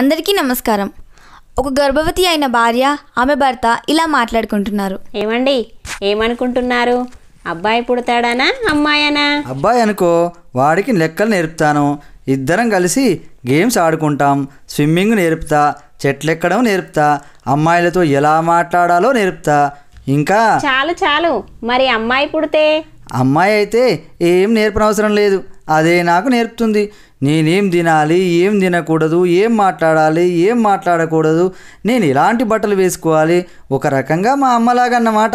అందరికీ నమస్కారం ఒక గర్భవతి అయిన భార్య ఆమె భర్త ఇలా మాట్లాడుకుంటున్నారు ఏమండి ఏమనుకుంటున్నారు అబ్బాయి పుడతాడానా అమ్మాయనా అబ్బాయి అనుకో వాడికి లెక్కలు నేర్పుతాను ఇద్దరం కలిసి గేమ్స్ ఆడుకుంటాం స్విమ్మింగ్ నేర్పుతా చెట్లు ఎక్కడం నేర్పుతా అమ్మాయిలతో ఎలా మాట్లాడాలో నేర్పుతా ఇంకా చాలు చాలు మరి అమ్మాయి పుడితే అమ్మాయి అయితే ఏం నేర్పనవసరం లేదు అదే నాకు నేర్పుతుంది నేనేం తినాలి ఏం తినకూడదు ఏం మాట్లాడాలి ఏం మాట్లాడకూడదు నేను ఎలాంటి బట్టలు వేసుకోవాలి ఒక రకంగా మా అన్నమాట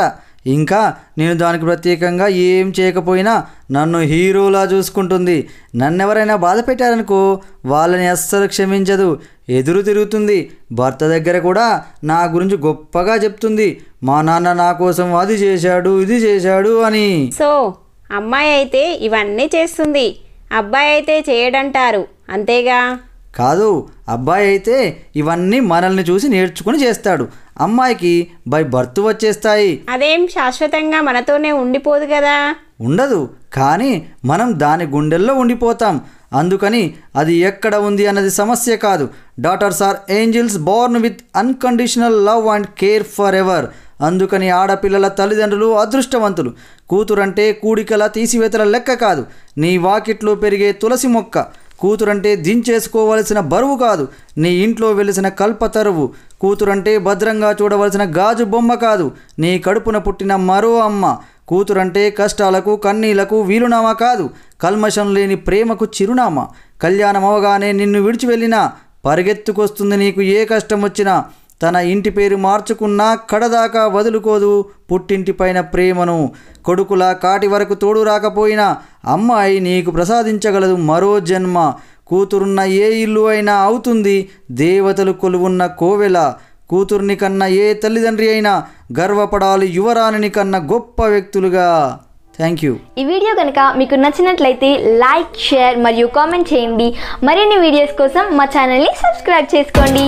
ఇంకా నేను దానికి ప్రత్యేకంగా ఏం చేయకపోయినా నన్ను హీరోలా చూసుకుంటుంది నన్నెవరైనా బాధ పెట్టారనుకో వాళ్ళని అస్సలు క్షమించదు ఎదురు తిరుగుతుంది భర్త దగ్గర కూడా నా గురించి గొప్పగా చెప్తుంది మా నాన్న నా కోసం అది చేశాడు ఇది చేశాడు అని సో అమ్మాయి అయితే ఇవన్నీ చేస్తుంది అబ్బాయి అయితే చేయడంటారు అంతేగా కాదు అబ్బాయి అయితే ఇవన్నీ మనల్ని చూసి నేర్చుకుని చేస్తాడు అమ్మాయికి బై బర్త్ వచ్చేస్తాయి అదేం శాశ్వతంగా మనతోనే ఉండిపోదు కదా ఉండదు కానీ మనం దాని గుండెల్లో ఉండిపోతాం అందుకని అది ఎక్కడ ఉంది అన్నది సమస్య కాదు daughters are angels born with unconditional love and care for ever అందుకని ఆడపిల్లల తల్లిదండ్రులు అదృష్టవంతులు కూతురంటే కూడికల తీసివేతల లెక్క కాదు నీ వాకిట్లో పెరిగే తులసి మొక్క కూతురంటే దించేసుకోవలసిన బరువు కాదు నీ ఇంట్లో వెలిసిన కల్పతరువు కూతురంటే భద్రంగా చూడవలసిన గాజు బొమ్మ కాదు నీ కడుపున పుట్టిన మరో అమ్మ కూతురంటే కష్టాలకు కన్నీలకు వీలునామా కాదు కల్మషం లేని ప్రేమకు చిరునామా కళ్యాణం అవగానే నిన్ను విడిచి వెళ్ళినా పరిగెత్తుకొస్తుంది నీకు ఏ కష్టం వచ్చినా తన ఇంటి పేరు మార్చుకున్నా కడదాకా వదులుకోదు పుట్టింటిపైన ప్రేమను కొడుకుల కాటి వరకు తోడు రాకపోయినా అమ్మాయి నీకు ప్రసాదించగలదు మరో జన్మ కూతురున్న ఏ ఇల్లు అయినా అవుతుంది దేవతలు కొలువున్న కోవెల కూతుర్ని కన్న ఏ తల్లిదండ్రి అయినా గర్వపడాలి యువరాణిని కన్న గొప్ప వ్యక్తులుగా థ్యాంక్ యూ ఈ వీడియో కనుక మీకు నచ్చినట్లయితే లైక్ షేర్ మరియు కామెంట్ చేయండి మరిన్ని వీడియోస్ కోసం మా ఛానల్ని సబ్స్క్రైబ్ చేసుకోండి